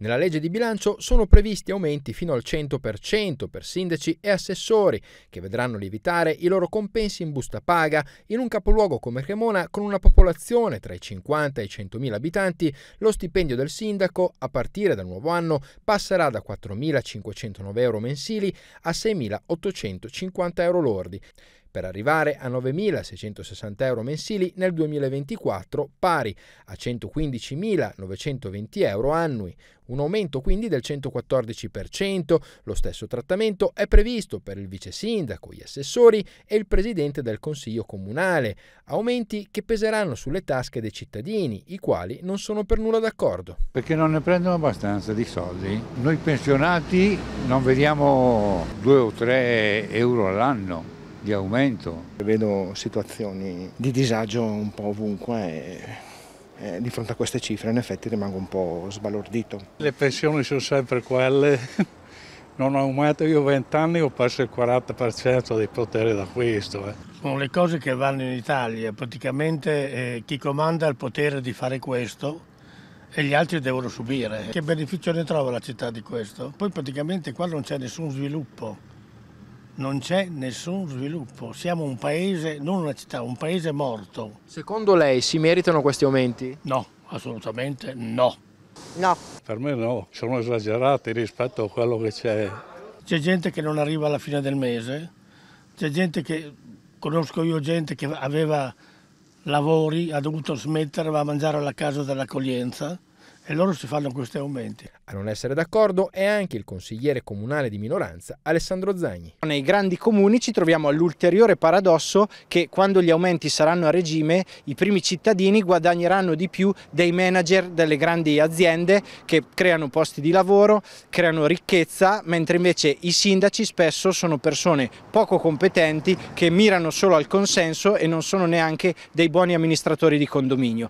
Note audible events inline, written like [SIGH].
Nella legge di bilancio sono previsti aumenti fino al 100% per sindaci e assessori, che vedranno lievitare i loro compensi in busta paga. In un capoluogo come Cremona, con una popolazione tra i 50 e i 100.000 abitanti, lo stipendio del sindaco, a partire dal nuovo anno, passerà da 4.509 euro mensili a 6.850 euro lordi per arrivare a 9.660 euro mensili nel 2024, pari a 115.920 euro annui, un aumento quindi del 114%. Lo stesso trattamento è previsto per il vice sindaco, gli assessori e il presidente del consiglio comunale, aumenti che peseranno sulle tasche dei cittadini, i quali non sono per nulla d'accordo. Perché non ne prendono abbastanza di soldi. Noi pensionati non vediamo 2 o 3 euro all'anno di aumento. Vedo situazioni di disagio un po' ovunque e, e di fronte a queste cifre in effetti rimango un po' sbalordito. Le pensioni sono sempre quelle, [LAUGHS] non aumenta, io 20 anni ho perso il 40% dei potere d'acquisto. Eh. Sono le cose che vanno in Italia, praticamente eh, chi comanda ha il potere di fare questo e gli altri devono subire. Che beneficio ne trova la città di questo? Poi praticamente qua non c'è nessun sviluppo non c'è nessun sviluppo, siamo un paese, non una città, un paese morto. Secondo lei si meritano questi aumenti? No, assolutamente no. No. Per me no, sono esagerati rispetto a quello che c'è. C'è gente che non arriva alla fine del mese, c'è gente che, conosco io gente che aveva lavori, ha dovuto smettere, va a mangiare alla casa dell'accoglienza e loro si fanno questi aumenti. A non essere d'accordo è anche il consigliere comunale di minoranza Alessandro Zagni. Nei grandi comuni ci troviamo all'ulteriore paradosso che quando gli aumenti saranno a regime i primi cittadini guadagneranno di più dei manager delle grandi aziende che creano posti di lavoro, creano ricchezza, mentre invece i sindaci spesso sono persone poco competenti che mirano solo al consenso e non sono neanche dei buoni amministratori di condominio.